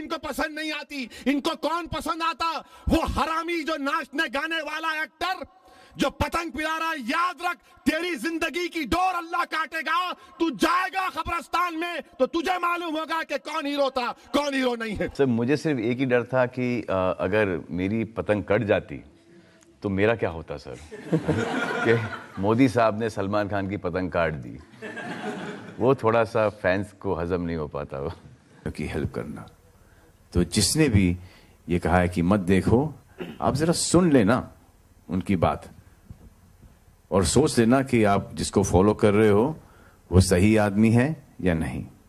इनको पसंद नहीं आती इनको कौन पसंद आता वो हरामी जो नाचने गाने वाला एक्टर जो पतंग पिला रहा है याद रख तेरी जिंदगी की डोर अल्लाह काटेगा तू जाएगा खबरस्तान में तो तुझे मालूम होगा कि कौन हीरो था कौन हीरो नहीं है सर मुझे सिर्फ एक ही डर था कि आ, अगर मेरी पतंग कट जाती तो मेरा क्या होता सर कि मोदी साहब ने सलमान खान की पतंग काट दी वो थोड़ा सा फैंस को हजम नहीं हो पाता वो क्योंकि हेल्प करना तो जिसने भी ये कहा है कि मत देखो आप जरा सुन लेना उनकी बात और सोच लेना कि आप जिसको फॉलो कर रहे हो वो सही आदमी है या नहीं